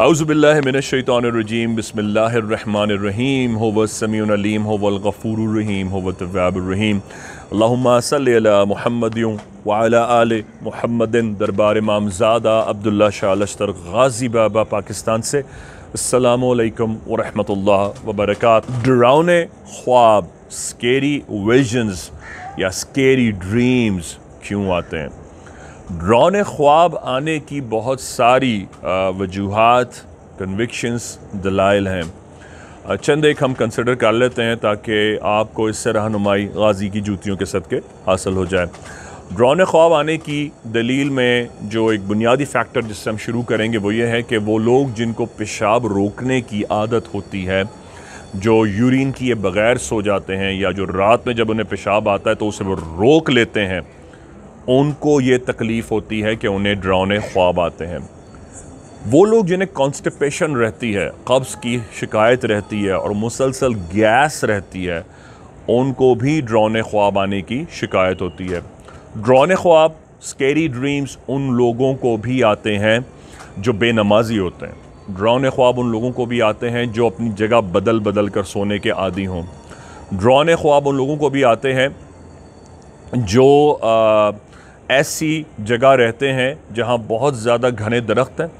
हाउज़बिल्लिनशैतरजीम बसमीम होवसमीम होवलगफ़ूररहीम होवतवाबरहीम अल्लासल महमद वाला आल महमदिन दरबार मामजादा अब्दुल्ल शाहर गाजी बाबा पाकिस्तान से अल्लाम वरहमल वबरक डरावने ख्वाब स्केरी विजन्स या स्केरी ड्रीम्स क्यों आते हैं ड्रॉन ख्वाब आने की बहुत सारी वजूहत कन्विक्शंस दलाइल हैं चंद एक हम कंसिडर कर लेते हैं ताकि आपको इससे रहनुमाई गाजी की जूतियों के सदक़े हासिल हो जाए ड्रॉन ख्वाब आने की दलील में जो एक बुनियादी फैक्टर जिससे हम शुरू करेंगे वो ये है कि वो लोग जिनको पेशाब रोकने की आदत होती है जो यूरिन किए बगैर सो जाते हैं या जो रात में जब उन्हें पेशाब आता है तो उसे वो रोक लेते हैं उनको ये तकलीफ़ होती है कि उन्हें डरावने ख्वाब आते हैं वो लोग जिन्हें कॉन्स्टिपेशन रहती है कब्ज़ की शिकायत रहती है और मुसलसल गैस रहती है उनको भी ड्रोन ख्वाब आने की शिकायत होती है ड्रोन ख्वाब स्केरी ड्रीम्स उन लोगों को भी आते हैं जो बेनमाजी होते हैं ड्रोन ख्वाब उन लोगों को भी आते हैं जो अपनी जगह बदल बदल कर सोने के आदि हों ड्रोन ख्वाब उन लोगों को भी आते हैं जो ऐसी जगह रहते हैं जहाँ बहुत ज़्यादा घने दरख्त हैं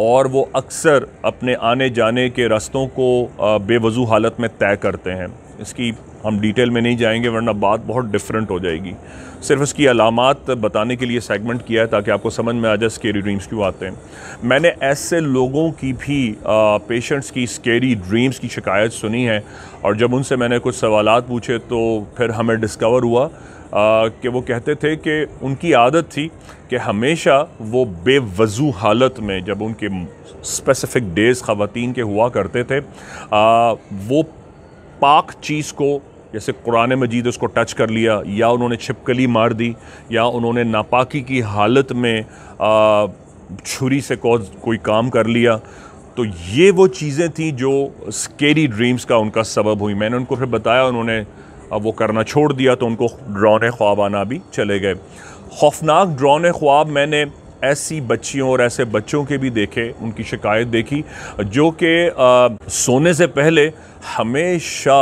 और वो अक्सर अपने आने जाने के रास्तों को बेवजू हालत में तय करते हैं इसकी हम डिटेल में नहीं जाएंगे वरना बात बहुत डिफरेंट हो जाएगी सिर्फ इसकी अलामत बताने के लिए सेगमेंट किया है ताकि आपको समझ में आ जाए स्केरी ड्रीम्स क्यों आते हैं मैंने ऐसे लोगों की भी पेशेंट्स की स्केरी ड्रीम्स की शिकायत सुनी है और जब उनसे मैंने कुछ सवाल पूछे तो फिर हमें डिस्कवर हुआ कि वो कहते थे कि उनकी आदत थी कि हमेशा वो बेवजू हालत में जब उनके स्पेसिफिक डेज़ ख़वान के हुआ करते थे आ, वो पाक चीज़ को जैसे कुरान मजीद उसको टच कर लिया या उन्होंने छिपकली मार दी या उन्होंने नापाकी की हालत में छुरी से को, कोई काम कर लिया तो ये वो चीज़ें थी जो स्केरी ड्रीम्स का उनका सबब हुई मैंने उनको फिर बताया उन्होंने अब वो करना छोड़ दिया तो उनको ड्रोन ख्वाब आना भी चले गए खौफनाक ड्रोन ख्वाब मैंने ऐसी बच्चियों और ऐसे बच्चों के भी देखे उनकी शिकायत देखी जो कि सोने से पहले हमेशा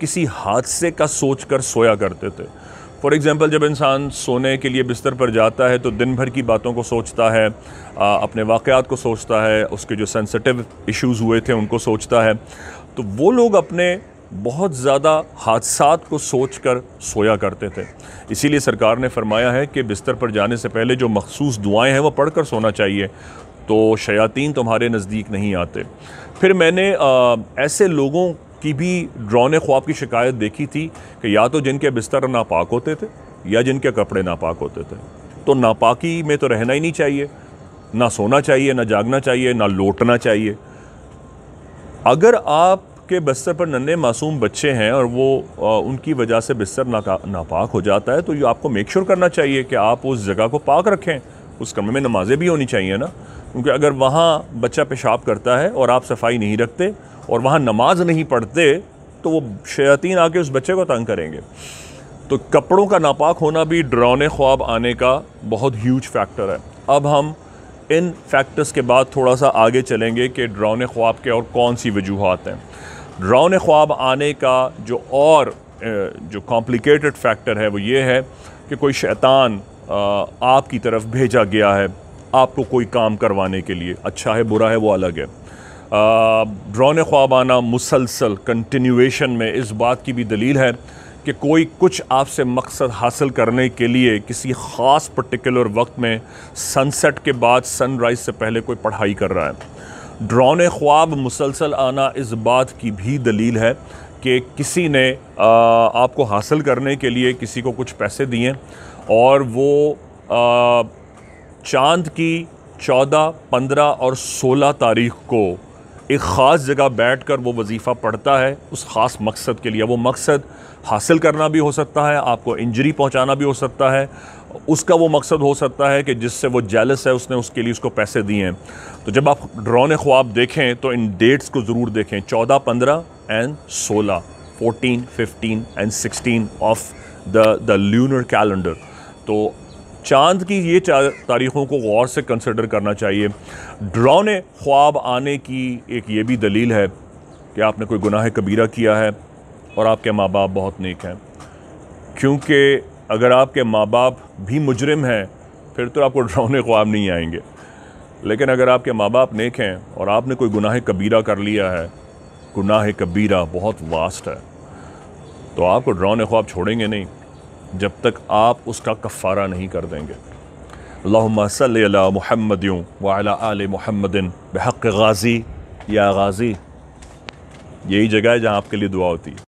किसी हादसे का सोच कर सोया करते थे फॉर एग्ज़ाम्पल जब इंसान सोने के लिए बिस्तर पर जाता है तो दिन भर की बातों को सोचता है आ, अपने वाक़ात को सोचता है उसके जो सेंसिटिव इश्यूज़ हुए थे उनको सोचता है तो वो लोग अपने बहुत ज़्यादा हादसा को सोच कर सोया करते थे इसीलिए सरकार ने फरमाया है कि बिस्तर पर जाने से पहले जो मखसूस दुआएँ हैं वो पढ़ कर सोना चाहिए तो शयातीन तुम्हारे नज़दीक नहीं आते फिर मैंने आ, ऐसे लोगों की भी ड्रोन ख्वाब की शिकायत देखी थी कि या तो जिनके बिस्तर नापाक होते थे या जिनके कपड़े नापाक होते थे तो नापाकी में तो रहना ही नहीं चाहिए ना सोना चाहिए ना जागना चाहिए ना लौटना चाहिए अगर आप के बिस्तर पर नन्हे मासूम बच्चे हैं और वो आ, उनकी वजह से बिस्तर ना नापाक हो जाता है तो ये आपको मेक श्योर करना चाहिए कि आप उस जगह को पाक रखें उस कमरे में नमाजें भी होनी चाहिए ना क्योंकि अगर वहाँ बच्चा पेशाब करता है और आप सफाई नहीं रखते और वहाँ नमाज नहीं पढ़ते तो वो शयातीन आके उस बच्चे को तंग करेंगे तो कपड़ों का नापाक होना भी डरौने ख्वाब आने का बहुत ह्यूज फैक्टर है अब हम इन फैक्टर्स के बाद थोड़ा सा आगे चलेंगे कि डरावने ख्वाब के और कौन सी वजूहत हैं रौन ख्वाब आने का जो और जो कॉम्प्लिकेटेड फैक्टर है वो ये है कि कोई शैतान आपकी तरफ भेजा गया है आपको कोई काम करवाने के लिए अच्छा है बुरा है वो अलग है रौन ख्वाब आना मुसलसल कंटिन्यूशन में इस बात की भी दलील है कि कोई कुछ आपसे मकसद हासिल करने के लिए किसी ख़ास पर्टिकुलर वक्त में सनसेट के बाद सनराइज़ से पहले कोई पढ़ाई कर रहा है ड्रोन ख्वाब मुसलसल आना इस बात की भी दलील है कि किसी ने आपको हासिल करने के लिए किसी को कुछ पैसे दिए और वो चांद की चौदह पंद्रह और सोलह तारीख को एक ख़ास जगह बैठ कर वो वजीफ़ा पढ़ता है उस ख़ास मकसद के लिए वो मकसद हासिल करना भी हो सकता है आपको इंजरी पहुंचाना भी हो सकता है उसका वो मकसद हो सकता है कि जिससे वो जेलस है उसने उसके लिए उसको पैसे दिए हैं तो जब आप ड्रोन ख्वाब देखें तो इन डेट्स को ज़रूर देखें चौदह पंद्रह एंड सोलह fourteen fifteen and sixteen of the the lunar calendar तो चांद की ये तारीखों को गौर से कंसिडर करना चाहिए ड्रोन ख्वाब आने की एक ये भी दलील है कि आपने कोई गुनाह कबीरा किया है और आपके माँ बाप बहुत नेक हैं क्योंकि अगर आपके माँ बाप भी मुजरिम हैं फिर तो आपको डरावने ख्वाब नहीं आएंगे लेकिन अगर आपके माँ बाप नेक हैं और आपने कोई गुनाह कबीरा कर लिया है गुनाह कबीरा बहुत वास्ट है तो आपको डरावने ख्वाब छोड़ेंगे नहीं जब तक आप उसका कफ़ारा नहीं कर देंगे अल्लासल महमद वाल महमदिन बहक़ गाज़ी या गाज़ी यही जगह है जहाँ आपके लिए दुआ होती है